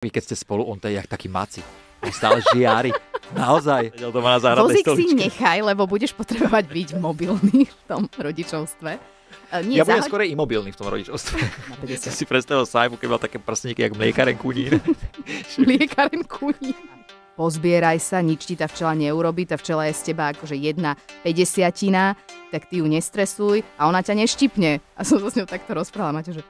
Vy keď ste spolu, on to je jak taký maci. On stále žiari. Naozaj. To na Vozík si nechaj, lebo budeš potrebovať byť mobilný v tom rodičovstve. Uh, nie, ja zahoď... budem skôr imobilný v tom rodičovstve. Ste si predstavil Sajmu, keď mal také prstníky, jak mliekaren kunín. mliekaren kunín. Pozbieraj sa, nič ti tá včela neurobi, tá včela je z teba akože jedna pedesiatina, tak ty ju nestresuj a ona ťa neštipne. A som sa s ňou takto rozprávala, Maťo, že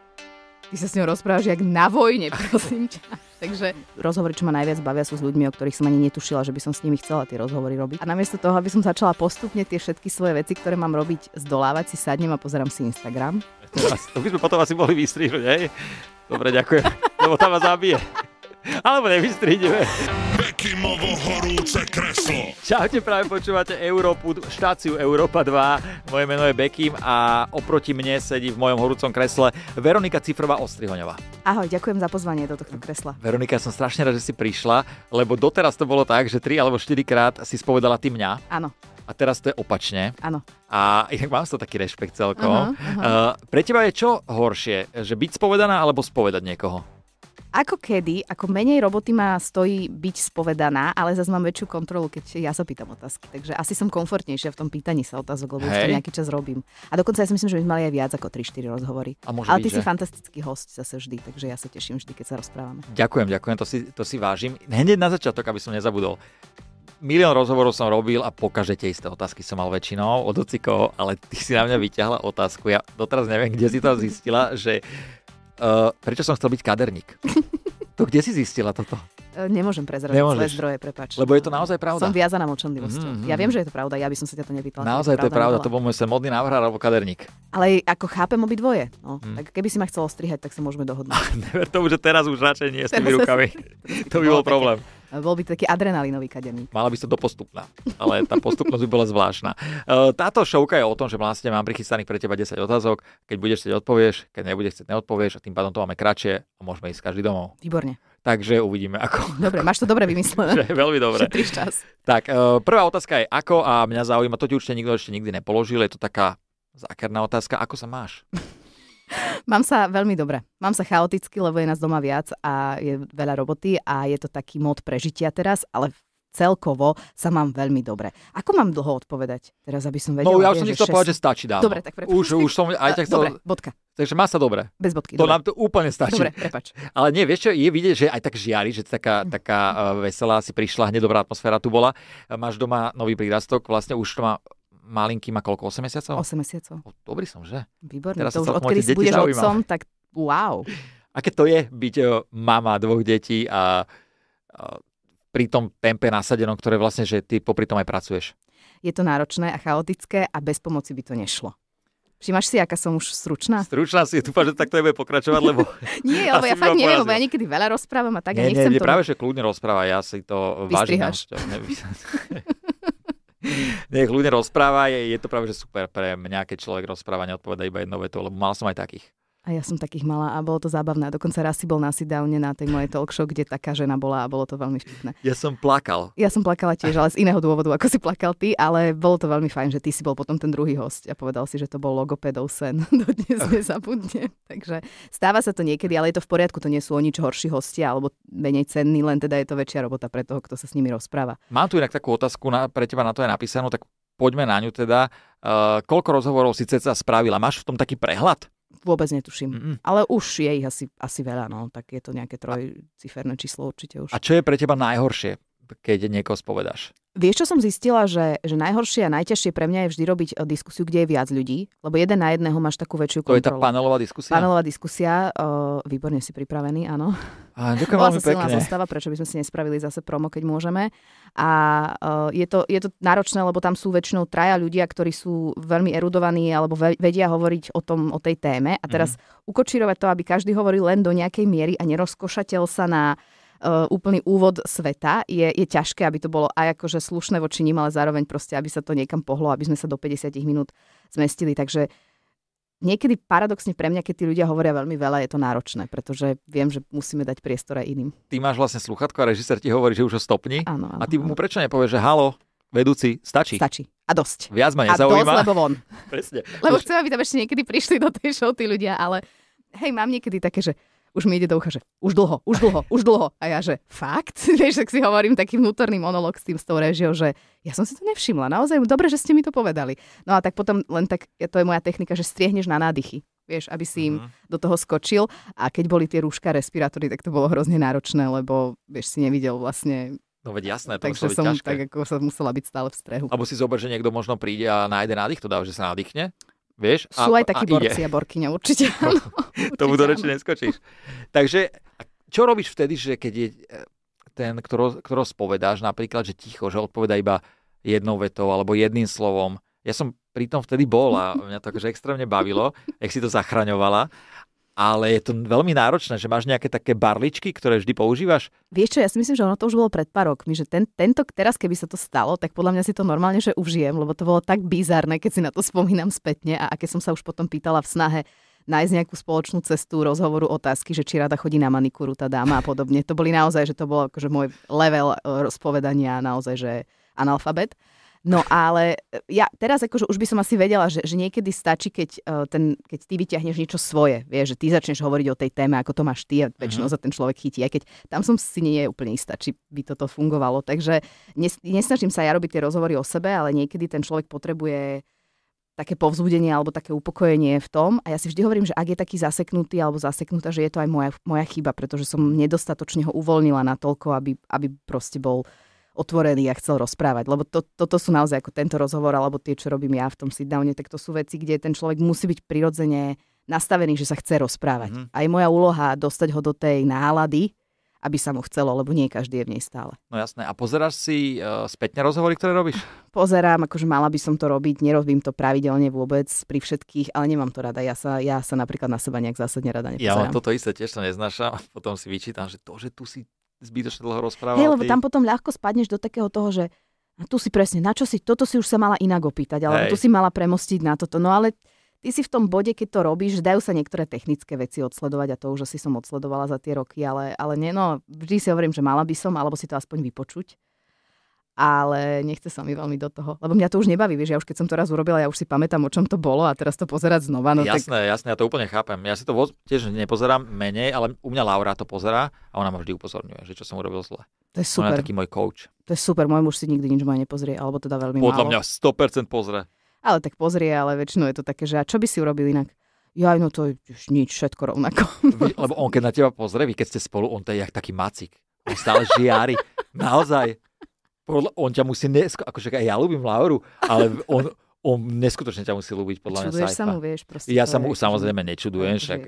Ty sa s ňou rozprávaš jak na vojne, prosím ťa. Takže rozhovory, čo ma najviac bavia, sú s ľuďmi, o ktorých som ani netušila, že by som s nimi chcela tie rozhovory robiť. A namiesto toho, aby som začala postupne tie všetky svoje veci, ktoré mám robiť, zdolávať si sadnem a pozerám si Instagram. to by sme potom asi mohli vystrihnúť, hej? Dobre, ďakujem. Lebo tam ma zabije. Alebo nevystrídeme. Čaute, práve počúvate Európu, štáciu Európa 2. Moje meno je Bekim a oproti mne sedí v mojom horúcom kresle Veronika Cifrová Ostrihoňová. Ahoj, ďakujem za pozvanie do tohto kresla. Veronika, som strašne rád, že si prišla, lebo doteraz to bolo tak, že tri alebo štyri krát si spovedala ty mňa. Áno. A teraz to je opačne. Áno. A jak mám to taký rešpekt celkom. Uh-huh, eh, uh-huh. Uh, pre teba je čo horšie, že byť spovedaná alebo spovedať niekoho? Ako kedy, ako menej roboty ma stojí byť spovedaná, ale zase mám väčšiu kontrolu, keď ja sa pýtam otázky. Takže asi som komfortnejšia v tom pýtaní sa otázok, lebo hey. už to nejaký čas robím. A dokonca ja si myslím, že by sme mali aj viac ako 3-4 rozhovory. A ale byť, ty že? si fantastický host zase vždy, takže ja sa teším vždy, keď sa rozprávame. Ďakujem, ďakujem, to si, to si vážim. Hneď na začiatok, aby som nezabudol milión rozhovorov som robil a pokaže tie isté otázky som mal väčšinou od ocikov, ale ty si na mňa vyťahla otázku. Ja doteraz neviem, kde si to zistila, že Uh, prečo som chcel byť kaderník? to kde si zistila toto? Eh, nemôžem prezradiť svoje zdroje, prepač. Lebo je to naozaj pravda. Som viazaná močomlivosťou. Mm-hmm. Ja mhm. viem, že je to pravda, ja by som sa ťa to nepýtala. Naozaj to je pravda, no. to bol môj sem modný návrhár alebo kaderník. Ale ako chápem obidvoje. No. Mm. Tak keby si ma chcel strihať, tak sa môžeme dohodnúť. To už teraz už radšej nie s tými rukami. to by bol no, problém. Také bol by to taký adrenalinový kaderník. Mala by sa to postupná, ale tá postupnosť by bola zvláštna. E, táto šovka je o tom, že vlastne mám prichystaných pre teba 10 otázok, keď budeš chcieť odpovieš, keď nebudeš chcieť neodpovieš a tým pádom to máme kratšie a môžeme ísť každý domov. Výborne. Takže uvidíme ako. Dobre, máš to dobre vymyslené. Že, veľmi dobre. čas. Tak, e, prvá otázka je ako a mňa zaujíma, to ti určite nikto ešte nikdy nepoložil, je to taká zákerná otázka, ako sa máš? Mám sa veľmi dobre. Mám sa chaoticky, lebo je nás doma viac a je veľa roboty a je to taký mod prežitia teraz, ale celkovo sa mám veľmi dobre. Ako mám dlho odpovedať? Teraz, aby som vedela. No ja už som ti 6... povedať, že stačí dávno. Dobre, tak prepáč. Už, už som aj tak chcel... Dobre, bodka. Takže má sa dobre. Bez bodky. To dobre. nám to úplne stačí. Dobre, prepáč. Ale nie, vieš čo, je vidieť, že aj tak žiari, že taká, taká eh, veselá si prišla, hneď dobrá atmosféra tu bola. Máš doma nový prírastok, vlastne už to má malinký má koľko? 8 mesiacov? 8 mesiacov. O, dobrý som, že? Výborný. Teraz to už odkedy si budeš zaujímavé. otcom, tak wow. Aké to je byť o, e, mama dvoch detí a, a e, pri tom tempe nasadenom, ktoré vlastne, že ty popri tom aj pracuješ? Je to náročné a chaotické a bez pomoci by to nešlo. Všimáš si, aká som už stručná? Stručná si, dúfam, že takto nebude pokračovať, lebo... Nie, lebo ja fakt neviem, lebo ja niekedy veľa rozprávam a tak nie, a nechcem nie, nie, práve, že kľudne rozpráva, ja si to vážim. nech ľudia rozpráva, je, je to práve že super pre mňa, keď človek rozpráva, neodpoveda iba jednou vetou, lebo mal som aj takých. A ja som takých mala a bolo to zábavné. A dokonca raz si bol na sit na tej mojej talk show, kde taká žena bola a bolo to veľmi vtipné. Ja som plakal. Ja som plakala tiež, ale z iného dôvodu, ako si plakal ty, ale bolo to veľmi fajn, že ty si bol potom ten druhý host a povedal si, že to bol logopedov sen. Dnes nezabudne. Takže stáva sa to niekedy, ale je to v poriadku, to nie sú o nič horší hostia alebo menej cenní, len teda je to väčšia robota pre toho, kto sa s nimi rozpráva. Mám tu inak takú otázku na, pre teba na to je napísanú, tak poďme na ňu teda. Uh, koľko rozhovorov si ceca spravila? Máš v tom taký prehľad? Vôbec netuším. Mm-mm. Ale už je ich asi, asi veľa, no. Tak je to nejaké trojciferné číslo určite už. A čo je pre teba najhoršie, keď niekoho spovedáš? Vieš, čo som zistila, že, že najhoršie a najťažšie pre mňa je vždy robiť eh, diskusiu, kde je viac ľudí, lebo jeden na jedného máš takú väčšiu kontrolu. To je tá panelová diskusia? Panelová diskusia, o, eh, výborne si pripravený, áno. A, ďakujem veľmi pekne. zostava, prečo by sme si nespravili zase promo, keď môžeme. A o, eh, je, to, je to náročné, lebo tam sú väčšinou traja ľudia, ktorí sú veľmi erudovaní alebo vedia hovoriť o, tom, o tej téme. A teraz mm. ukočírovať to, aby každý hovoril len do nejakej miery a nerozkošateľ sa na Eh, úplný úvod sveta, je, je ťažké, aby to bolo aj akože slušné voči ním, ale zároveň proste, aby sa to niekam pohlo, aby sme sa do 50 minút zmestili. Takže niekedy paradoxne pre mňa, keď tí ľudia hovoria veľmi veľa, je to náročné, pretože viem, že musíme dať priestor aj iným. Ty máš vlastne sluchatko a režisér ti hovorí, že už ho stopni. Áno, áno, a ty mu prečo nepovieš, že halo, vedúci, stačí? Stačí. A dosť. Viac ma nezaujíma. A dosť, lebo von. Presne. Lebo už... chcem, aby tam ešte niekedy prišli do tej show tí ľudia, ale hej, mám niekedy také, že už mi ide do ucha, že už dlho, už dlho, už dlho. A ja, že fakt? Vieš, tak si hovorím taký vnútorný monolog s tým, s tou režiou, že ja som si to nevšimla. Naozaj dobre, že ste mi to povedali. No a tak potom len tak, to je moja technika, že striehneš na nádychy vieš, aby si im uh-huh. do toho skočil. A keď boli tie rúška, respirátory, tak to bolo hrozne náročné, lebo vieš, si nevidel vlastne No veď jasné, to Takže som ťažké. tak ako sa musela byť stále v strehu. Alebo si zober, že niekto možno príde a nájde nádych, to dá, že sa nádychne Vieš? Sú aj takí a borci ide. a borkyne, určite. to mu do reči neskočíš. Takže čo robíš vtedy, že keď je e, ten, ktorý, ktoro spovedáš napríklad, že ticho, že odpoveda iba jednou vetou alebo jedným slovom. Ja som pritom vtedy bol a mňa to akože extrémne bavilo, jak si to zachraňovala ale je to veľmi náročné, že máš nejaké také barličky, ktoré vždy používaš. Vieš čo, ja si myslím, že ono to už bolo pred pár rokmi, že ten, tento, teraz keby sa to stalo, tak podľa mňa si to normálne, že užijem, lebo to bolo tak bizarné, keď si na to spomínam spätne a aké som sa už potom pýtala v snahe nájsť nejakú spoločnú cestu rozhovoru otázky, že či rada chodí na manikúru tá dáma a podobne. To boli naozaj, že to bolo akože môj level e, rozpovedania naozaj, že analfabet. No ale e, ja teraz akože už by som asi vedela, že, že niekedy stačí, keď, e, ten, keď ty vyťahneš niečo svoje, vieš, že ty začneš hovoriť o tej téme, ako to máš ty a mhm. väčšinou mm za ten človek chytí, aj keď tam som si nie je úplne istá, či by toto fungovalo. Takže nes, nesnažím sa ja robiť tie rozhovory o sebe, ale niekedy ten človek potrebuje také povzbudenie alebo také upokojenie v tom. A ja si vždy hovorím, že ak je taký zaseknutý alebo zaseknutá, že je to aj moja, moja chyba, pretože som nedostatočne ho uvoľnila na toľko, aby, aby proste bol uh, otvorený a chcel rozprávať. Lebo to, toto sú naozaj ako tento rozhovor, alebo tie, čo robím ja v tom sit-downe, tak to sú veci, kde ten človek musí byť prirodzene nastavený, že sa chce rozprávať. Mm. Aj moja úloha dostať ho do tej nálady, aby sa mu chcelo, lebo nie každý je v nej stále. No jasné. A pozeráš si uh, spätne rozhovory, ktoré robíš? Pozerám, akože mala by som to robiť, nerobím to pravidelne vôbec pri všetkých, ale nemám to rada. Ja sa, ja sa napríklad na seba nejak zásadne rada nepozerám. Ja mám toto isté, tiež to neznášam. Potom si vyčítam, že to, že tu si zbytočne dlho rozprával. Hej, lebo tam potom ľahko spadneš do takého toho, že a tu si presne, na čo si, toto si už sa mala inak opýtať, alebo Hej. tu si mala premostiť na toto. No ale ty si v tom bode, keď to robíš, dajú sa niektoré technické veci odsledovať a to už asi som odsledovala za tie roky, ale, ale nie, no, vždy si hovorím, že mala by som, alebo si to aspoň vypočuť ale nechce sa mi veľmi do toho. Lebo mňa to už nebaví, vieš, ja už keď som to raz urobila, ja už si pamätám, o čom to bolo a teraz to pozerať znova. No jasné, tak... jasné, ja to úplne chápem. Ja si to tiež nepozerám menej, ale u mňa Laura to pozerá a ona ma vždy upozorňuje, že čo som urobil zle. To je super. Ona je taký môj coach. To je super, môj muž si nikdy nič moje nepozrie, alebo teda veľmi Podľa málo. Podľa mňa 100% pozrie. Ale tak pozrie, ale väčšinou je to také, že a čo by si urobil inak? Ja no to je nič, všetko rovnako. Lebo on keď na teba pozrie, vy keď ste spolu, on to je jak taký macik. On stále žiari. Naozaj. Podľa, on ťa musí nesko... Akože aj ja ľúbim Lauru, ale on, on neskutočne ťa musí ľúbiť, podľa mňa Čuduješ sa mu, vieš, proste. Ja sa mu samozrejme nečudujem, akože však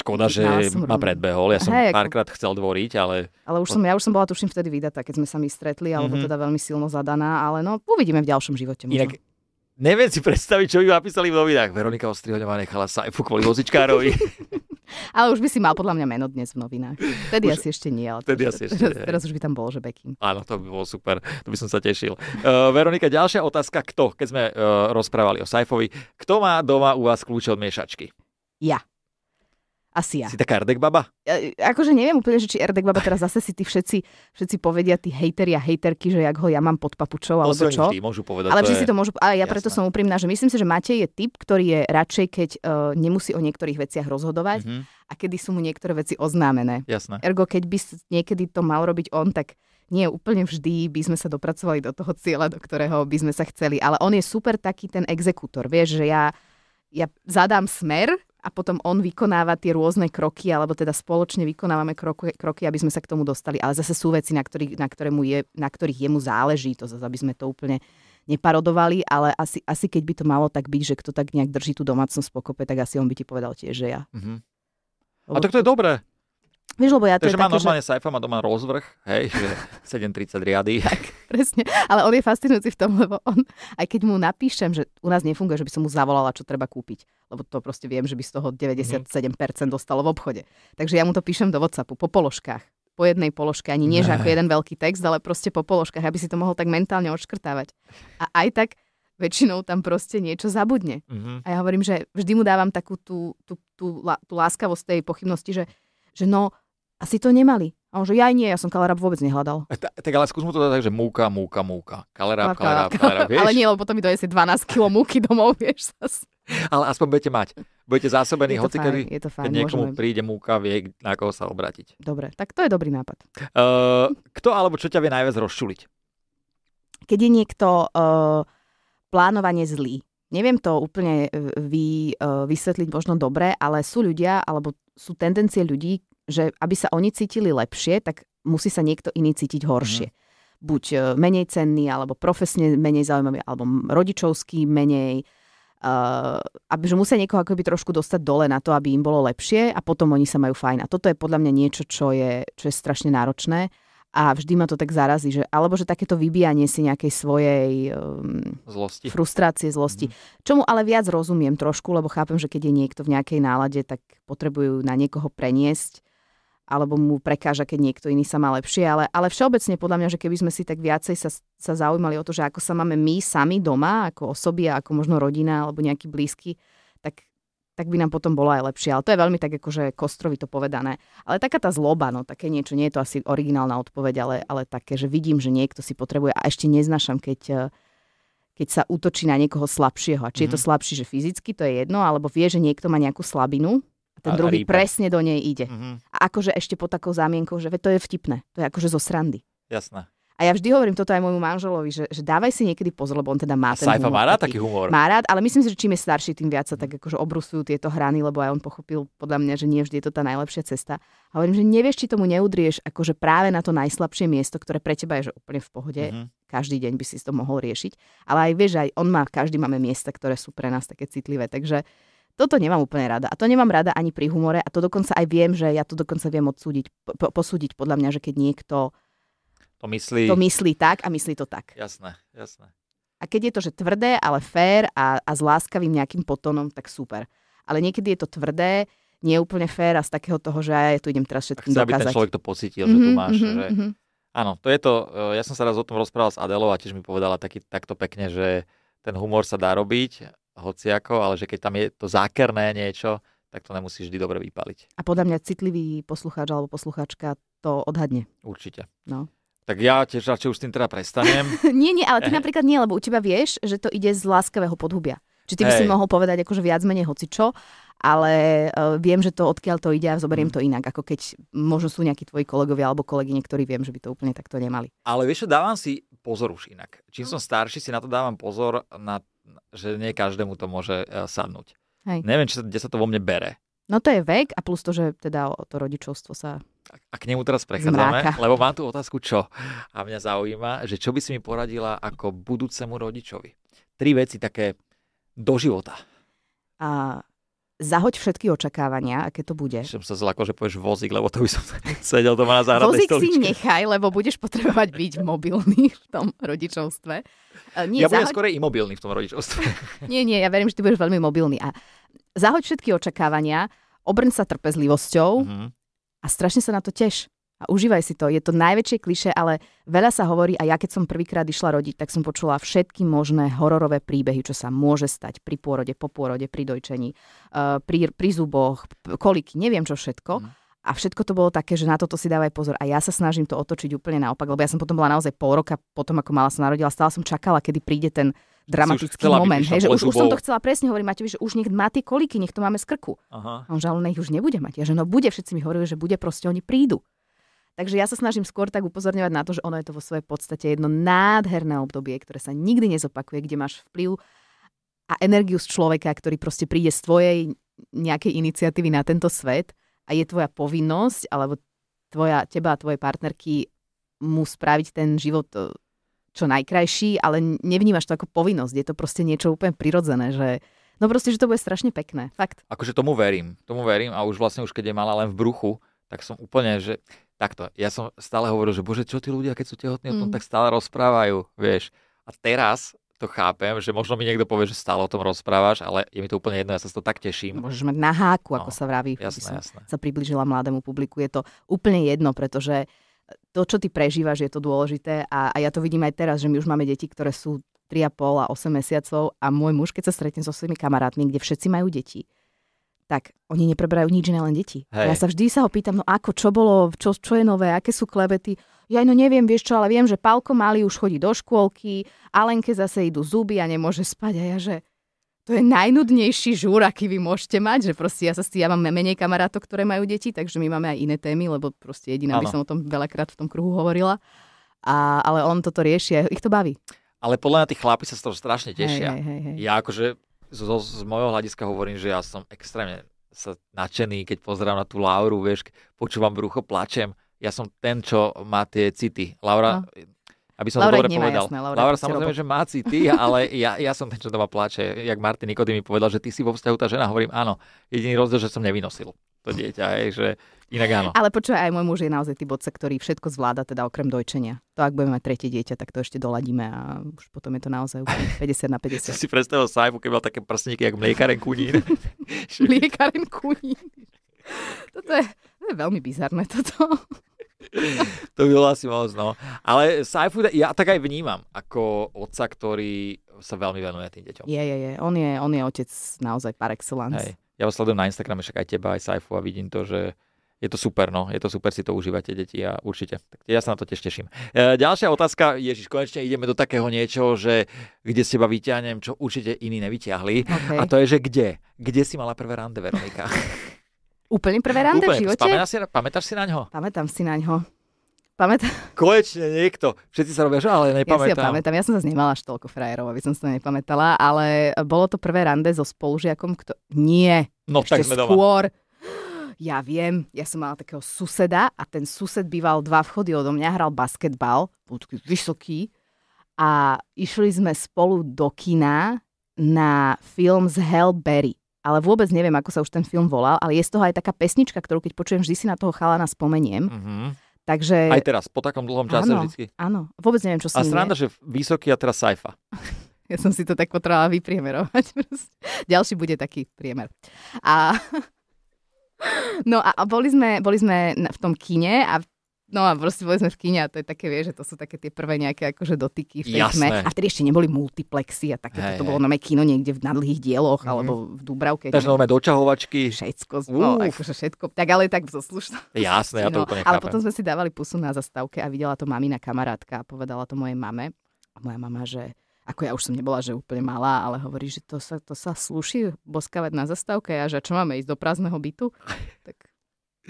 škoda, že ma predbehol. Ja som hey, párkrát chcel dvoriť, ale... Ale už som, ja už som bola tuším vtedy vydatá, keď sme sa my stretli, alebo mm-hmm. teda veľmi silno zadaná, ale no uvidíme v ďalšom živote. Možno. Inak, neviem si predstaviť, čo by napísali v novinách. Veronika Ostrihoňová nechala sajfu kvôli vozičkárovi. ale už by si mal podľa mňa meno dnes v novinách. Tedy už, asi ešte nie. Ale tedy asi ešte teraz, nie. teraz už by tam bolo, že Bekim. Áno, to by bolo super. To by som sa tešil. Uh, Veronika, ďalšia otázka. Kto, keď sme uh, rozprávali o Saifovi, kto má doma u vás kľúč od miešačky? Ja. Asi ja. Si taká Erdek baba? Ja, akože neviem úplne, že či Erdek baba teraz zase si tí všetci, všetci povedia, tí hejteri a hejterky, že jak ho ja mám pod papučou, alebo čo. Vždy môžu povedať, ale vždy si to môžu, ale ja jasné. preto som úprimná, že myslím si, že Matej je typ, ktorý je radšej, keď uh, nemusí o niektorých veciach rozhodovať mm-hmm. a kedy sú mu niektoré veci oznámené. Jasné. Ergo, keď by niekedy to mal robiť on, tak nie úplne vždy by sme sa dopracovali do toho cieľa, do ktorého by sme sa chceli, ale on je super taký ten exekútor, vieš, že ja, ja zadám smer a potom on vykonáva tie rôzne kroky, alebo teda spoločne vykonávame kroky, kroky aby sme sa k tomu dostali. Ale zase sú veci, na, ktorý, na, je, na ktorých jemu záleží, to zase, aby sme to úplne neparodovali, ale asi, asi keď by to malo tak byť, že kto tak nejak drží tú domácnosť pokope, tak asi on by ti povedal tiež, že ja. Mm-hmm. A tak to je dobré. Vieš, lebo ja to Takže má normálne že... sajfa, má doma rozvrh, hej, že 7.30 riady. Tak, presne, ale on je fascinujúci v tom, lebo on, aj keď mu napíšem, že u nás nefunguje, že by som mu zavolala, čo treba kúpiť, lebo to proste viem, že by z toho 97% mhm. dostalo v obchode. Takže ja mu to píšem do WhatsAppu po položkách po jednej položke, ani nie, že ako jeden veľký text, ale proste po položkách, aby si to mohol tak mentálne odškrtávať. A aj tak väčšinou tam proste niečo zabudne. Mm-hmm. A ja hovorím, že vždy mu dávam takú tú, tú, tú, tú láskavosť tej pochybnosti, že že no, asi to nemali. A on že ja nie, ja som kalerab vôbec nehľadal. E, ta, tak ale skúsme mu to dať tak, že múka, múka, múka. Kalerab, kalerab, kalerab, vieš? Ale nie, lebo potom mi dojesie 12 kg múky domov, vieš. Ale aspoň budete mať. Budete zásobení, hoci fajn, kedy, je to fajn, keď niekomu môžeme... príde múka, vie, na koho sa obrátiť. Dobre, tak to je dobrý nápad. Uh, kto alebo čo ťa vie najviac rozčuliť? Keď je niekto uh, e, plánovanie zlý. Neviem to úplne vy, uh, vysvetliť možno dobre, ale sú ľudia, alebo sú tendencie ľudí, že aby sa oni cítili lepšie, tak musí sa niekto iný cítiť horšie. Mm. Buď e, menej cenný, alebo profesne menej zaujímavý, alebo rodičovský menej. Uh, aby, že musia niekoho akoby trošku dostať dole na to, aby im bolo lepšie a potom oni sa majú fajn. A toto je podľa mňa niečo, čo je, čo je strašne náročné a vždy ma to tak zarazí, že, alebo že takéto vybijanie si nejakej svojej um, zlosti. frustrácie, zlosti. Mm. Čomu ale viac rozumiem trošku, lebo chápem, že keď je niekto v nejakej nálade, tak potrebujú na niekoho preniesť alebo mu prekáža, keď niekto iný sa má lepšie, ale, ale všeobecne podľa mňa, že keby sme si tak viacej sa, sa zaujímali o to, že ako sa máme my sami doma, ako osoby, ako možno rodina alebo nejaký blízky, tak, tak by nám potom bolo aj lepšie. Ale to je veľmi tak akože kostrovito povedané. Ale taká tá zloba, no také niečo, nie je to asi originálna odpoveď, ale, ale také, že vidím, že niekto si potrebuje a ešte neznášam, keď eh, keď sa útočí na niekoho slabšieho. A či mm-hmm. je to mhm. slabší, že fyzicky, to je jedno, alebo vie, že niekto má nejakú slabinu, ten druhý rýpa. presne do nej ide. Mm-hmm. A akože ešte pod takou zámienkou, že to je vtipné. To je akože zo srandy. Jasné. A ja vždy hovorím toto aj môjmu manželovi, že, že dávaj si niekedy pozor, lebo on teda má ten humor. má rád taký humor. Má rád, ale myslím si, že čím je starší, tým viac sa tak akože obrusujú tieto hrany, lebo aj on pochopil podľa mňa, že nie vždy je to tá najlepšia cesta. A hovorím, že nevieš, či tomu neudrieš akože práve na to najslabšie miesto, ktoré pre teba je že úplne v pohode. Mm-hmm. Každý deň by si to mohol riešiť. Ale aj vieš, aj on má, každý máme miesta, ktoré sú pre nás také citlivé. Takže toto nemám úplne rada. A to nemám rada ani pri humore. A to dokonca aj viem, že ja to dokonca viem odsúdiť, po, posúdiť podľa mňa, že keď niekto to myslí. to myslí tak a myslí to tak. Jasné, jasné. A keď je to, že tvrdé, ale fér a, a s láskavým nejakým potonom, tak super. Ale niekedy je to tvrdé, nie je úplne fér a z takého toho, že ja tu idem teraz všetkým Chce, dokázať. aby ten človek to pocítil, mm-hmm, že tu mm-hmm, máš. Mm-hmm, že... Mm-hmm. Áno, to je to, eh, ja som sa raz o tom rozprával s Adelou a tiež mi povedala taký, takto pekne, že ten humor sa dá robiť hociako, ale že keď tam je to zákerné niečo, tak to nemusí vždy dobre vypaliť. A podľa mňa citlivý poslucháč alebo poslucháčka to odhadne. Určite. No. Tak ja tiež radšej už s tým teda prestanem. nie, nie, ale ty napríklad nie, lebo u teba vieš, že to ide z láskavého podhubia. Čiže ty by si mohol povedať akože viac menej hocičo, ale uh, viem, že to odkiaľ to ide a zoberiem mm. to inak, ako keď možno sú nejakí tvoji kolegovia alebo kolegy, ktorí viem, že by to úplne takto nemali. Ale vieš, dávam si pozor už inak. Čím som starší, si na to dávam pozor, na, že nie každému to môže uh, sadnúť. Hej. Neviem, či sa, kde sa to vo mne bere. No to je vek a plus to, že teda o to rodičovstvo sa... A k nemu teraz prechádzame, zmráka. lebo mám tu otázku čo. A mňa zaujíma, že čo by si mi poradila ako budúcemu rodičovi. Tri veci také do života. A zahoď všetky očakávania, aké to bude. Som sa zlako, že povieš vozík, lebo to by som sedel doma na záhradnej Vozík stoličke. si nechaj, lebo budeš potrebovať byť mobilný v tom rodičovstve. E, nie, ja zahoď... budem skorej imobilný v tom rodičovstve. nie, nie, ja verím, že ty budeš veľmi mobilný. A zahoď všetky očakávania, obrň sa trpezlivosťou mm-hmm. a strašne sa na to teš a užívaj si to. Je to najväčšie kliše, ale veľa sa hovorí a ja keď som prvýkrát išla rodiť, tak som počula všetky možné hororové príbehy, čo sa môže stať pri pôrode, po pôrode, pri dojčení, eh, pri, pri zuboch, koliky, neviem čo všetko. Mm. A všetko to bolo také, že na toto si dávaj pozor. A ja sa snažím to otočiť úplne naopak, lebo ja som potom bola naozaj pol roka, potom ako mala sa narodila, stále som čakala, kedy príde ten dramatický moment. Hej, že už, už som to chcela presne hovoriť Matevi, že už nech má tie koliky, nech to máme z krku. Aha. A on že ale ich už nebude mať. Ja že no bude, všetci mi hovorili, že bude, proste oni prídu. Takže ja sa snažím skôr tak upozorňovať na to, že ono je to vo svojej podstate jedno nádherné obdobie, ktoré sa nikdy nezopakuje, kde máš vplyv a energiu z človeka, ktorý proste príde z tvojej nejakej iniciatívy na tento svet a je tvoja povinnosť, alebo tvoja, teba a tvojej partnerky mu spraviť ten život e, čo najkrajší, ale nevnímaš to ako povinnosť. Je to proste niečo úplne prirodzené, že no proste, že to bude strašne pekné. Fakt. Akože tomu verím. Tomu verím a už vlastne už keď je mala len v bruchu, tak som úplne, že takto, ja som stále hovoril, že bože, čo tí ľudia, keď sú tehotní, mm. o tom mm. tak stále rozprávajú, vieš. A teraz to chápem, že možno mi niekto povie, že stále o tom rozprávaš, ale je mi to úplne jedno, ja sa z toho tak teším. No, môžeš mať na háku, ako no, sa vraví, jasné, som jasné. sa priblížila mladému publiku. Je to úplne jedno, pretože e, to, čo ty prežívaš, je to dôležité a, a ja to vidím aj teraz, že my už máme deti, ktoré sú 3,5 a 8 mesiacov a môj muž, keď sa stretne so svojimi kamarátmi, kde všetci majú deti, tak oni nepreberajú nič iné, len deti. Hej. Ja sa vždy sa ho pýtam, no ako, čo bolo, čo, čo je nové, aké sú klebety. Ja no neviem, vieš čo, ale viem, že Palko mali už chodí do škôlky, Alenke zase idú zuby a nemôže spať a ja, že to je najnudnejší žúr, aký vy môžete mať, že proste ja sa ja mám menej kamarátov, ktoré majú deti, takže my máme aj iné témy, lebo proste jediná ano. by som o tom veľakrát v tom kruhu hovorila. A, ale on toto rieši a ich to baví. Ale podľa mňa tí chlápi sa z toho strašne tešia. Hej, hej, hej. Ja akože z, z môjho hľadiska hovorím, že ja som extrémne sa nadšený, keď pozerám na tú Lauru, vieš, počúvam brucho, plačem. Ja som ten, čo má tie city. Laura, no. aby som Laura to dobre povedal. Jasné, Laura, Laura samozrejme, že má city, ale ja, ja som ten, čo doma plače. Jak Martin Nikody mi povedal, že ty si vo vzťahu tá žena, hovorím áno. Jediný rozdiel, že som nevynosil to dieťa, hej, že inak áno. Ale počúvaj, aj môj muž je naozaj typ otca, ktorý všetko zvláda, teda okrem dojčenia. To ak budeme mať tretie dieťa, tak to ešte doladíme a už potom je to naozaj 50 na 50. si predstavil Saifu, keď mal také prsníky, jak mliekaren kunín. mliekaren kunín. Toto je, to je veľmi bizarné toto. to by bolo asi moc, no. Ale Saifu ja tak aj vnímam ako otca, ktorý sa veľmi venuje tým deťom. Je, je, je. On je, on je otec naozaj par excellence. Hej ja vás sledujem na Instagrame, však aj teba, aj Saifu a vidím to, že je to super, no, je to super, si to užívate, deti, a určite. Tak ja sa na to tiež teším. E, ďalšia otázka, Ježiš, konečne ideme do takého niečoho, že kde ste teba vyťahnem, čo určite iní nevyťahli. Okay. A to je, že kde? Kde si mala prvé rande, Veronika? Úplne prvé rande Úplne, v živote? si, pamätáš si na ňo? Pamätám si na ňo. Pamätá... Konečne niekto. Všetci sa robia, že ale nepamätám. Ja si ho pamätám. Ja som zase nemala až toľko frajerov, aby som sa nepamätala, ale bolo to prvé rande so spolužiakom, kto... Nie. No, Ešte tak sme skôr. Doma. Ja viem, ja som mala takého suseda a ten sused býval dva vchody odo mňa, hral basketbal, bol taký vysoký a išli sme spolu do kina na film z Hell Berry. Ale vôbec neviem, ako sa už ten film volal, ale je z toho aj taká pesnička, ktorú keď počujem, vždy si na toho chalana spomeniem. Mm-hmm. Takže... Aj teraz, po takom dlhom čase áno, vždycky? Áno, vôbec neviem, čo sa A sranda, že vysoký a teraz sajfa. ja som si to tak potrebovala vypriemerovať. Ďalší bude taký priemer. A No a boli sme, boli sme v tom kine a No a proste boli sme v kine a to je také, vie, že to sú také tie prvé nejaké akože dotyky v tej Jasné. A vtedy ešte neboli multiplexy a také, hey, to, bolo nové kino niekde v nadlhých dieloch mm-hmm. alebo v Dubravke. Takže nové dočahovačky. Všetko, no, akože všetko. Tak ale tak zo slušnosti. Jasné, ja to no, úplne Ale potom sme si dávali pusu na zastávke a videla to mamina kamarátka a povedala to mojej mame. A moja mama, že ako ja už som nebola, že úplne malá, ale hovorí, že to sa, to sa sluší boskavať na zastávke a že čo máme ísť do prázdneho bytu? Tak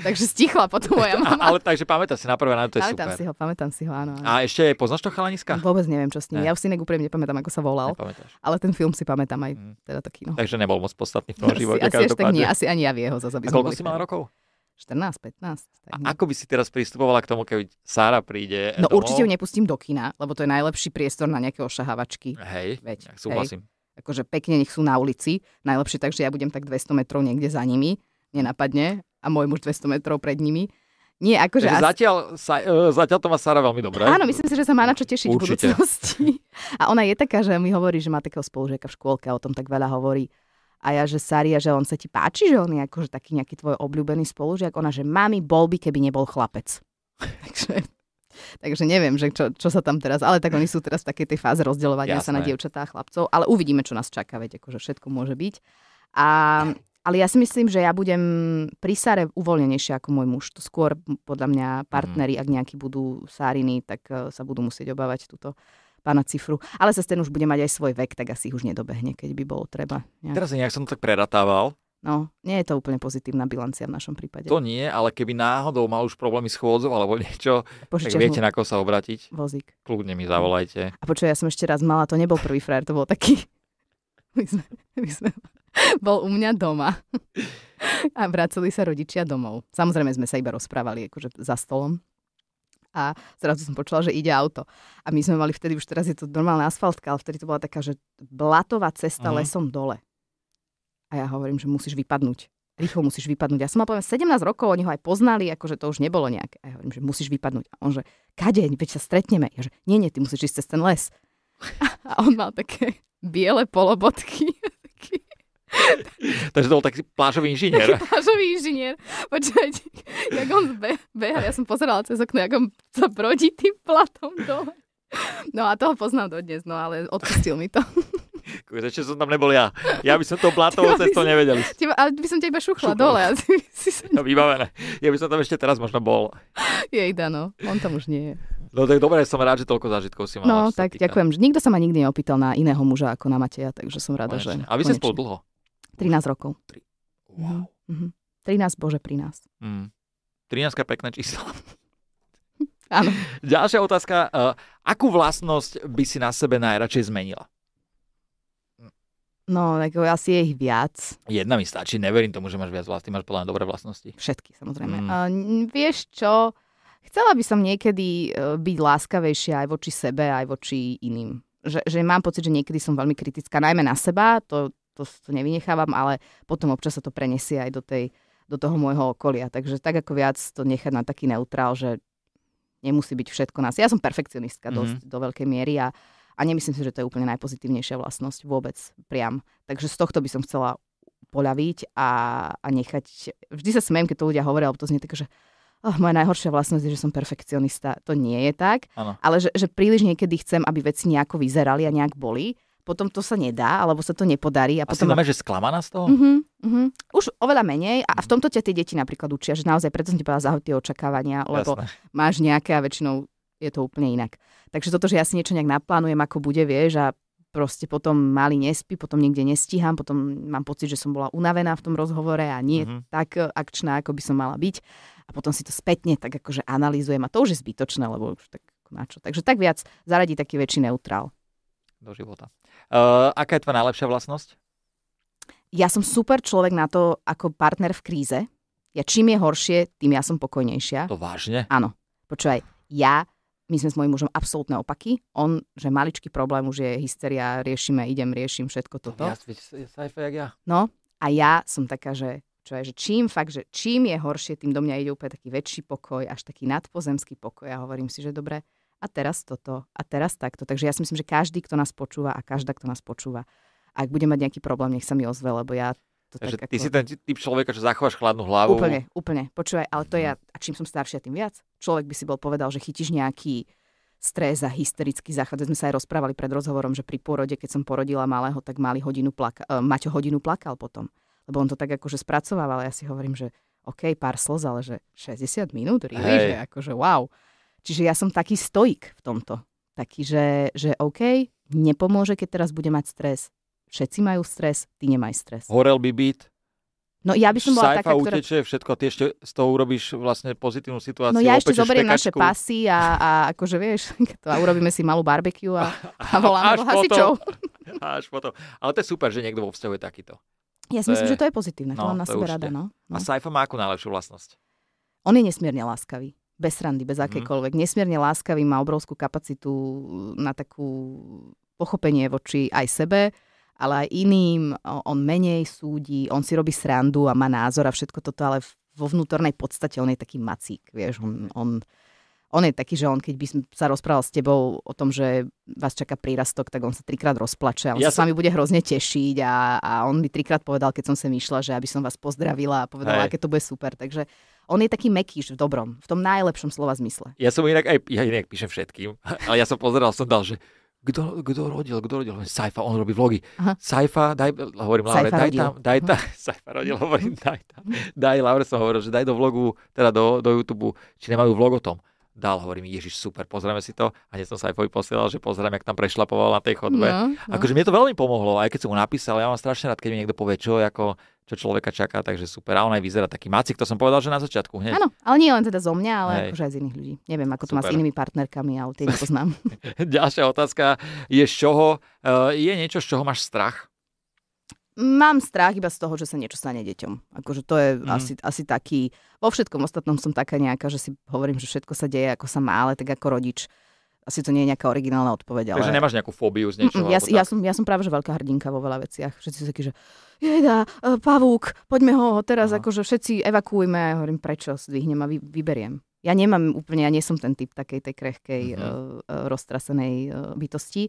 Takže stichla potom moja mama. A, ale takže pamätám si na prvé, na to je pamätám super. si ho, pamätám si ho, áno, áno. A ešte poznáš to chalaniska? Vôbec neviem, čo s ním. Ne. Ja už si nek úprimne nepamätám, ako sa volal. Nepamätáš. Ale ten film si pamätám aj mm. teda to kino. Takže nebol moc podstatný v tom živote. Asi, asi, tak nie, asi ani ja vieho za zase. A koľko si mal rokov? 14, 15. Tak a ako by si teraz pristupovala k tomu, keď Sára príde No domov? určite ju nepustím do kina, lebo to je najlepší priestor na nejaké ošahavačky. Hej, Veď, ja súhlasím. Hej. Akože pekne nech sú na ulici, najlepšie tak, že ja budem tak 200 metrov niekde za nimi nenapadne a môj muž 200 metrov pred nimi. Nie, akože... as... zatiaľ, sa, uh, zatiaľ to má Sara veľmi dobre. Áno, myslím si, že sa má na čo tešiť Určite. v budúcnosti. A ona je taká, že mi hovorí, že má takého spolužiaka v škôlke a o tom tak veľa hovorí. A ja, že sária, že on sa ti páči, že on je akože taký nejaký tvoj obľúbený spolužiak. Ona, že mami, bol by, keby nebol chlapec. takže, takže neviem, že čo, čo sa tam teraz... Ale tak oni sú teraz v takej tej fáze rozdeľovania Jasné. sa na dievčatá a chlapcov. Ale uvidíme, čo nás čaká, veď akože všetko môže byť. A ale ja si myslím, že ja budem pri Sare uvoľnenejšia ako môj muž. To skôr podľa mňa mhm. partneri, mm. ak nejakí budú Sáriny, tak e, sa budú musieť obávať túto pána cifru. Ale sa ten už bude mať aj svoj vek, tak asi už nedobehne, keď by bolo treba. Nejak. Teraz nejak som to tak preratával. No, nie je to úplne pozitívna bilancia v našom prípade. To nie, ale keby náhodou mal už problémy s chôdzou alebo niečo, Požičaš tak viete, mu... na koho sa obrátiť. Vozík. Kľudne mi zavolajte. A počujem, ja som ešte raz mala, to nebol prvý frajer, to bol taký... My sme, my sme bol u mňa doma. A vraceli sa rodičia domov. Samozrejme sme sa iba rozprávali akože za stolom. A zrazu som počula, že ide auto. A my sme mali vtedy, už teraz je to normálna asfaltka, ale vtedy to bola taká, že blatová cesta uh-huh. lesom dole. A ja hovorím, že musíš vypadnúť. Rýchlo musíš vypadnúť. Ja som mal povedať 17 rokov, oni ho aj poznali, akože to už nebolo nejaké. A ja hovorím, že musíš vypadnúť. A on že, kadeň, veď sa stretneme. Ja že, nie, nie, ty musíš ísť cez ten les. A on mal také biele polobotky Takže to bol taký plážový inžinier. Taký plážový inžinier. Počkajte, jak on behal, ja som pozerala cez okno, jak on sa brodí tým platom dole. No a toho poznám dodnes, no ale odpustil mi to. Ešte som tam nebol ja. Ja by som to blátovou cestou nevedel. Teba, ale by som ťa iba šuchla Šuchol. dole. Asi, si sa... No vybavené. Ja by som tam ešte teraz možno bol. Jej, dano, On tam už nie je. No tak dobre, som rád, že toľko zážitkov si mal. No tak týka. ďakujem. Nikto sa ma nikdy neopýtal na iného muža ako na Mateja, takže som rada, Konečne. že... A vy ste spolu dlho? 13 rokov. Tri. Mhm, wow. Mm-hmm. 13, bože, pri nás. Mm. 13 pekné číslo. Áno. Ďalšia otázka. Uh, akú vlastnosť by si na sebe najradšej zmenila? No, ako asi je ich viac. Jedna mi stačí, neverím tomu, že máš viac vlastí, máš podľa mňa dobré vlastnosti. Všetky, samozrejme. Mm. Uh, vieš čo, chcela by som niekedy eh, byť láskavejšia aj voči sebe, aj voči iným. Že, že mám pocit, že niekedy som veľmi kritická, najmä na seba, to to, to nevynechávam, ale potom občas sa to prenesie aj do, tej, do toho môjho okolia. Takže tak ako viac to nechať na taký neutrál, že nemusí byť všetko nás. Ja som perfekcionistka mm-hmm. do, do veľkej miery a, a nemyslím si, že to je úplne najpozitívnejšia vlastnosť vôbec priam. Takže z tohto by som chcela poľaviť a, a nechať... Vždy sa smiem, keď to ľudia hovoria, alebo to znie tak, že oh, moja najhoršia vlastnosť je, že som perfekcionista. To nie je tak, ano. ale že, že príliš niekedy chcem, aby veci nejako vyzerali a nejak boli potom to sa nedá, alebo sa to nepodarí. A potom... Asi že sklamaná z toho? Uh-huh, uh-huh. Už oveľa menej a, v tomto ťa tie deti napríklad učia, že naozaj preto som ti povedala zahoď tie očakávania, lebo máš nejaké a väčšinou je to úplne inak. Takže toto, že ja si niečo nejak naplánujem, ako bude, vieš, a proste potom mali nespí, potom niekde nestíham, potom mám pocit, že som bola unavená v tom rozhovore a nie uh-huh. tak e, akčná, ako by som mala byť. A potom si to spätne tak akože analýzujem a to už je zbytočné, lebo už tak na čo. Takže tak viac zaradí taký väčší neutrál. Do života. Uh, aká je tvoja najlepšia vlastnosť? Ja som super človek na to ako partner v kríze. Ja čím je horšie, tým ja som pokojnejšia. To vážne? Áno. Počúvaj, ja, my sme s mojím mužom absolútne opaky. On, že maličký problém už je hysteria, riešime, idem, riešim všetko toto. Ja, sajfa, ja. No, a ja som taká, že čo je, že čím fakt, že čím je horšie, tým do mňa ide úplne taký väčší pokoj, až taký nadpozemský pokoj. A hovorím si, že dobre, a teraz toto a teraz takto. Takže ja si myslím, že každý, kto nás počúva a každá, kto nás počúva, ak bude mať nejaký problém, nech sa mi ozve, lebo ja to Takže tak ty ako... si ten typ človeka, že zachováš chladnú hlavu. Úplne, úplne. Počúvaj, ale to ja, mhm. a čím som staršia, tým viac. Človek by si bol povedal, že chytíš nejaký stres a hysterický záchvat. Sme sa aj rozprávali pred rozhovorom, že pri porode, keď som porodila malého, tak mali hodinu plaka- uh, Maťo hodinu plakal potom. Lebo on to tak akože spracovával. Ja si hovorím, že OK, pár slz, ale že 60 minút, really, že akože wow. Čiže ja som taký stoik v tomto. Taký, že, že OK, nepomôže, keď teraz bude mať stres. Všetci majú stres, ty nemaj stres. Horel by byt, No ja by som bola taká, ktorá... uteče, všetko, ty ešte z toho urobíš vlastne pozitívnu situáciu. No ja ešte zoberiem naše pasy a, a akože vieš, to, a urobíme si malú barbecue a, a voláme až hasičov. Potom, až potom. Ale to je super, že niekto vo vzťahu je takýto. Ja si to myslím, je... že to je pozitívne, no, to mám na sebe rada. No, no. A Saifa má akú najlepšiu vlastnosť? On je nesmierne láskavý bez randy, bez mhm. akékoľvek. Mm. Nesmierne láskavý, má obrovskú kapacitu mm, na takú pochopenie voči aj sebe, ale aj iným. On menej súdi, on si robí srandu a má názor a všetko toto, ale vo vnútornej podstate on je taký macík, vieš, on, on on je taký, že on, keď by som sa rozprával s tebou o tom, že vás čaká prírastok, tak on sa trikrát rozplače a on ja sa mi s vami bude hrozne tešiť a, a on mi trikrát povedal, keď som sa myšla, že aby som vás pozdravila a povedala, aké to bude super. Takže on je taký mekýš v dobrom, v tom najlepšom slova zmysle. Ja som inak aj, ja inak píšem všetkým, ale ja som pozeral, som dal, že kto, kto rodil, kto rodil, Saifa, on robí vlogy. Aha. Saifa, daj, hovorím Laure, daj tam, daj tam, uh-huh. Saifa rodil, hovorím, daj tam, daj, Laure som hovoril, že daj do vlogu, teda do, do YouTube, či nemajú vlog o tom dal. Hovorím, Ježiš, super, pozrieme si to. A dnes som sa aj posielal, že pozrieme, jak tam prešlapoval na tej chodbe. No, no. Akože mne to veľmi pomohlo, aj keď som mu napísal, ja mám strašne rád, keď mi niekto povie, čo, ako, čo človeka čaká, takže super. A on aj vyzerá taký macik, to som povedal, že na začiatku hneď. Áno, ale nie len teda zo mňa, ale hej. akože aj z iných ľudí. Neviem, ako to super. má s inými partnerkami, ale tie nepoznám. Ďalšia otázka je, z čoho, eh, je niečo, z čoho máš strach? mám strach iba z toho, že sa niečo stane deťom. Akože to je mm. asi, asi taký... Vo všetkom ostatnom som taká nejaká, že si hovorím, že všetko sa deje, ako sa má, ale tak ako rodič. Asi to nie je nejaká originálna odpoveď. Ale... Takže nemáš nejakú fóbiu z niečoho? Ja, ja, som, ja som práve že veľká hrdinka vo veľa veciach. Všetci sú takí, že jeda, eh, pavúk, poďme ho teraz, Aha. akože všetci evakuujme. Hovorím, prečo zdvihnem a vy, vyberiem. Ja nemám úplne, ja nie som ten typ takej tej krehkej, mm-hmm. uh, roztrasenej uh, bytosti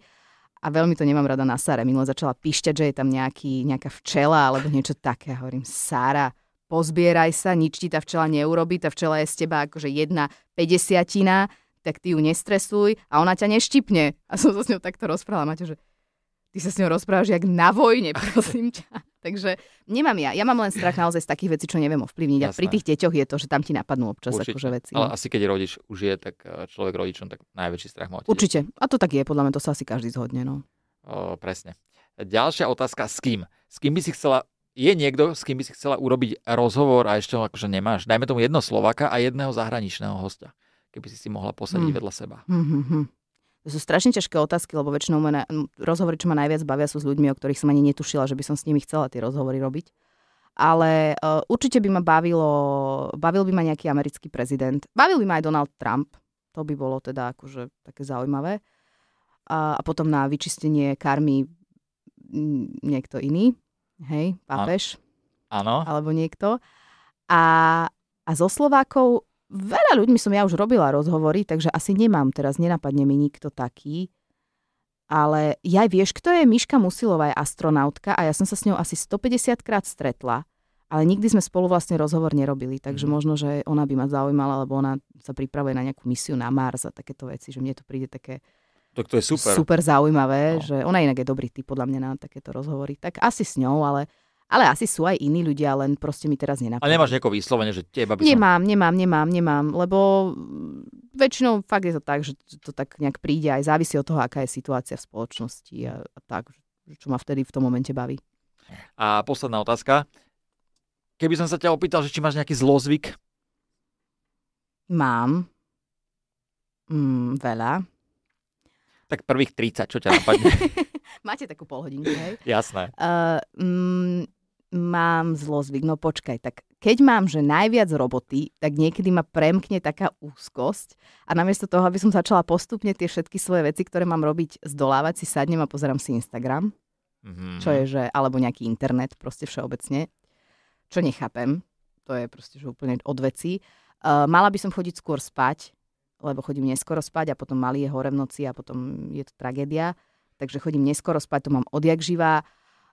a veľmi to nemám rada na Sare. Minule začala pišťať, že je tam nejaký, nejaká včela alebo niečo také. Hovorím, Sara, pozbieraj sa, nič ti tá včela neurobi, tá včela je z teba akože jedna pedesiatina, tak ty ju nestresuj a ona ťa neštipne. A som sa s ňou takto rozprávala, Maťo, že ty sa s ňou rozprávaš jak na vojne, prosím ťa. Takže nemám ja. Ja mám len strach naozaj z takých vecí, čo neviem ovplyvniť. Jasné. A pri tých deťoch je to, že tam ti napadnú občas Určite. akože veci. Ale no. asi keď rodič už je, tak eh, človek rodičom, tak najväčší strach má. Určite. A to tak je, podľa mňa to sa asi každý zhodne. No. O, presne. Ďalšia otázka, s kým? S kým by si chcela je niekto, s kým by si chcela urobiť rozhovor a ešte ho akože nemáš. Dajme tomu jedno Slovaka a jedného zahraničného hostia, keby si si mohla posadiť mm. vedľa seba. Mm-hmm. To sú strašne ťažké otázky, lebo väčšinou ma na, rozhovory, čo ma najviac bavia, sú s ľuďmi, o ktorých som ani netušila, že by som s nimi chcela tie rozhovory robiť. Ale uh, určite by ma bavilo, bavil by ma nejaký americký prezident. Bavil by ma aj Donald Trump. To by bolo teda akože také zaujímavé. A, a potom na vyčistenie karmy niekto iný. Hej, pápež. Áno. Alebo niekto. A, a zo Slovákov veľa ľuďmi som ja už robila rozhovory, takže asi nemám teraz, nenapadne mi nikto taký. Ale ja vieš, kto je Miška Musilová, je astronautka a ja som sa s ňou asi 150 krát stretla, ale nikdy sme spolu vlastne rozhovor nerobili, takže mm. možno, že ona by ma zaujímala, lebo ona sa pripravuje na nejakú misiu na Mars a takéto veci, že mne to príde také tak to je super. super zaujímavé, no. že ona inak je dobrý typ podľa mňa na takéto rozhovory. Tak asi s ňou, ale ale asi sú aj iní ľudia, len proste mi teraz nenapadá. A nemáš nejako vyslovene, že teba by som... Nemám, nemám, nemám, nemám, lebo väčšinou fakt je to tak, že to tak nejak príde aj závisí od toho, aká je situácia v spoločnosti a, a tak, čo ma vtedy v tom momente baví. A posledná otázka. Keby som sa ťa opýtal, že či máš nejaký zlozvyk? Mám. Mm, veľa. Tak prvých 30, čo ťa napadne? Máte takú polhodinku, hej? Jasné. Uh, mm, mám zlozvyk, no počkaj, tak keď mám, že najviac roboty, tak niekedy ma premkne taká úzkosť a namiesto toho, aby som začala postupne tie všetky svoje veci, ktoré mám robiť, zdolávať si sadnem a pozerám si Instagram, mm-hmm. čo je, že, alebo nejaký internet proste všeobecne, čo nechápem, to je proste že úplne od veci. Uh, mala by som chodiť skôr spať, lebo chodím neskoro spať a potom malý je hore v noci a potom je to tragédia. Takže chodím neskoro spať, to mám odjak živá.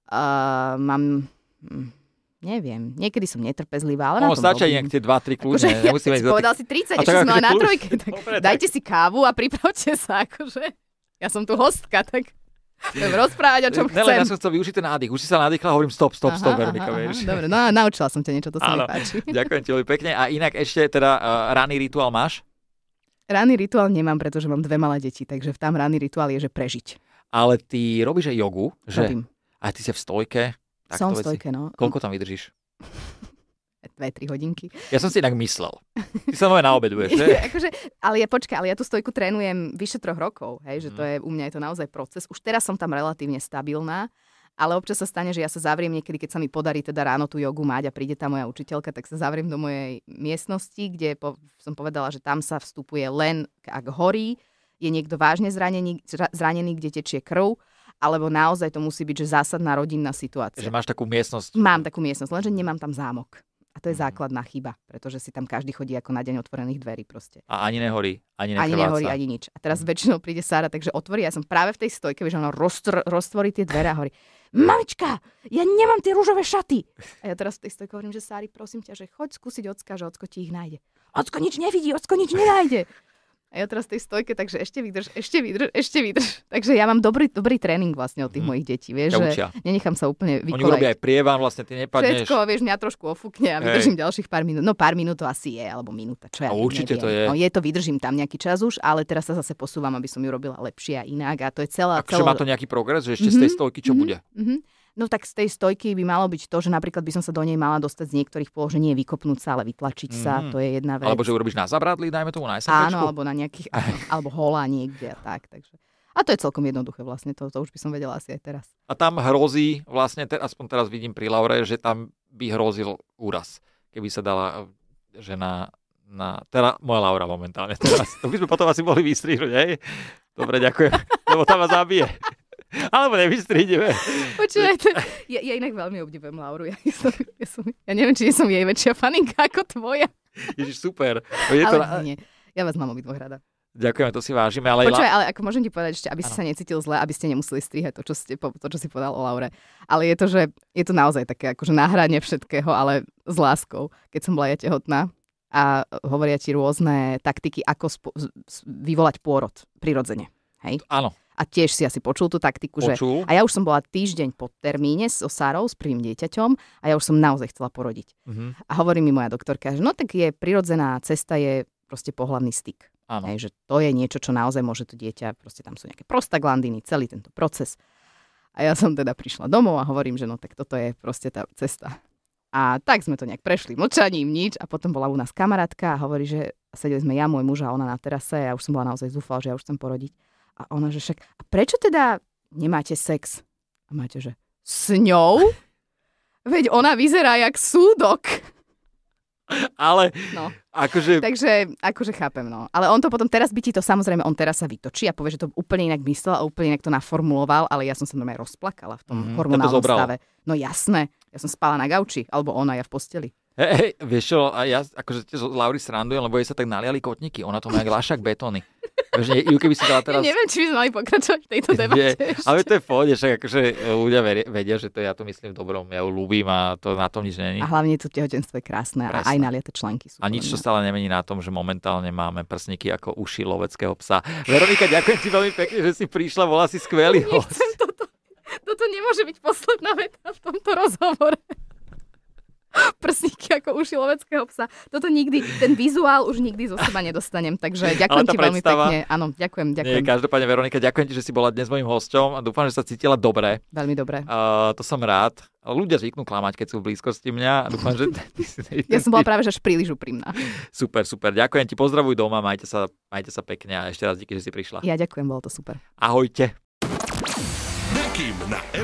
Uh, mám Hm, neviem, niekedy som netrpezlivá, ale no, na tom stačia nejak tie 2-3 kľúče. Akože, ja, si povedal si 30, ešte sme na trojke, tak Dobre, dajte tak. si kávu a pripravte sa, akože. Ja som tu hostka, tak Chcem rozprávať, o čom ne, chcem. Ne, ja som chcel využiť ten nádych. Už si sa nádychla, hovorím stop, stop, stop, aha, Veronika, aha, vieš. Dobre, no naučila som ťa niečo, to sa mi páči. Ďakujem ti veľmi pekne. A inak ešte teda uh, ranný rituál máš? Ranný rituál nemám, pretože mám dve malé deti, takže tam ranný rituál je, že prežiť. Ale ty robíš aj jogu, že? Robím. A ty si v stojke. Tak Som v stojke, no. Koľko tam vydržíš? 2-3 hodinky. Ja som si inak myslel. Ty sa nové naobeduješ, že? akože, ale ja počkaj, ale ja tú stojku trénujem vyše troch rokov, hej, že mm. to mhm. je, u mňa je to naozaj proces. Už teraz som tam relatívne stabilná, ale občas sa stane, že ja sa zavriem niekedy, keď sa mi podarí teda ráno tú jogu mať a príde tá moja učiteľka, tak sa zavriem do mojej miestnosti, kde po, som povedala, že tam sa vstupuje len, ak horí, je niekto vážne zranený, zranený kde tečie krv, alebo naozaj to musí byť že zásadná rodinná situácia. Že máš takú miestnosť. Mám takú miestnosť, lenže nemám tam zámok. A to je mhm. základná chyba, pretože si tam každý chodí ako na deň otvorených dverí proste. A ani nehorí, ani nekrváca. Ani nehorí, ani nič. A teraz mhm. väčšinou príde Sara, takže otvorí, ja som práve v tej stojke, že ona roztr- roztvorí tie dvere a hovorí, mamička, ja nemám tie rúžové šaty. A ja teraz v tej stojke hovorím, že Sári, prosím ťa, že choď skúsiť ocka, že ocko ti ich nájde. Ocko nič nevidí, ocko nič nenájde. A ja teraz v tej stojke, takže ešte vydrž, ešte vydrž, ešte vydrž. Takže ja mám dobrý, dobrý tréning vlastne od tých mm. mojich detí, vieš, ja že učia. nenechám sa úplne vykolať. Oni urobia aj prievan, vlastne ty nepadneš. Všetko, vieš, mňa trošku ofúkne a vydržím hey. ďalších pár minút. No pár minút to asi je, alebo minúta, čo ja no, určite neviem. to je. No je to, vydržím tam nejaký čas už, ale teraz sa zase posúvam, aby som ju robila lepšie a inak a to je celá... Akože celá... má to nejaký progres, že ešte mm-hmm. z tej mhm, stojky čo mm-hmm. bude? Mm-hmm. No tak z tej stojky by malo byť to, že napríklad by som sa do nej mala dostať z niektorých položení, vykopnúť sa, ale vytlačiť sa, mm. to je jedna vec. Alebo že urobíš na zabradlí, dajme tomu na SMPčku. Áno, alebo na nejakých, alebo hola niekde a tak. Takže. A to je celkom jednoduché vlastne, to, to už by som vedela asi aj teraz. A tam hrozí, vlastne, te, aspoň teraz vidím pri Laure, že tam by hrozil úraz, keby sa dala žena na... Teda moja Laura momentálne teraz. To by sme potom asi mohli vystrihnúť, hej? Dobre, ďakujem, lebo tam ma zabije. Alebo nevystriedime. Počúvajte, ja, ja inak veľmi obdivujem Lauru. Ja, som, ja, som, ja neviem, či som jej väčšia faninka ako tvoja. Ježiš, super. Je to... Ale nie, ja vás mám obidvoch rada. Ďakujem, to si vážime. Ale Počúvaj, ale ako môžem ti povedať ešte, aby si sa necítil zle, aby ste nemuseli strihať to, čo, ste, to, čo si povedal o Laure. Ale je to, že je to naozaj také akože náhranie všetkého, ale s láskou. Keď som bola ja tehotná, a hovoria ti rôzne taktiky, ako spo- vyvolať pôrod prirodzene. Hej? Áno a tiež si asi počul tú taktiku. Počul. Že, a ja už som bola týždeň po termíne so sárou s prvým dieťaťom a ja už som naozaj chcela porodiť. Uh-huh. A hovorí mi moja doktorka, že no tak je prirodzená cesta, je proste pohľadný styk. Aj, že to je niečo, čo naozaj môže to dieťa, proste tam sú nejaké prostaglandiny, celý tento proces. A ja som teda prišla domov a hovorím, že no tak toto je proste tá cesta. A tak sme to nejak prešli mlčaním, nič. A potom bola u nás kamarátka a hovorí, že sedeli sme ja, môj muž a ona na terase a ja už som bola naozaj zúfala, že ja už chcem porodiť. A ona, že však, a prečo teda nemáte sex? A máte, že s ňou? Veď ona vyzerá jak súdok. Ale no. akože... Takže akože chápem, no. Ale on to potom, teraz by ti to samozrejme, on teraz sa vytočí a povie, že to úplne inak myslel a úplne inak to naformuloval, ale ja som sa normálne rozplakala v tom mm hormonálnom to stave. No jasné, ja som spala na gauči, alebo ona, ja v posteli. Hej, hey, vieš čo, a ja akože tiež z Laury srandujem, lebo jej sa tak naliali kotníky, ona to má jak lašak betóny. Takže ju keby si dala teraz... Ja neviem, či by sme mali pokračovať v tejto debate. ale to je v pohode, však akože ľudia vedia, že to ja to myslím v dobrom, ja ju ľúbim a to na tom nič není. A hlavne to tehotenstvo je krásne, krásne. a aj na liete články sú. A nič, čo stále nemení na tom, že momentálne máme prsníky ako uši loveckého psa. Veronika, ďakujem ti veľmi pekne, že si prišla, bola si skvelý host. Toto, toto nemôže byť posledná veta v tomto rozhovore. prsníky ako uši loveckého psa. Toto nikdy, ten vizuál už nikdy zo seba nedostanem, takže ďakujem ti veľmi pekne. Áno, ďakujem, ďakujem. Nie, každopádne Veronika, ďakujem ti, že si bola dnes mojim hosťom a dúfam, že sa cítila dobre. Veľmi dobre. Uh, to som rád. Ľudia zvyknú klamať, keď sú v blízkosti mňa. Dúfam, že... ja som bola práve že až príliš úprimná. Super, super. Ďakujem ti, pozdravuj doma, majte sa, majte sa pekne a ešte raz díky, že si prišla. Ja ďakujem, bolo to super. Ahojte. na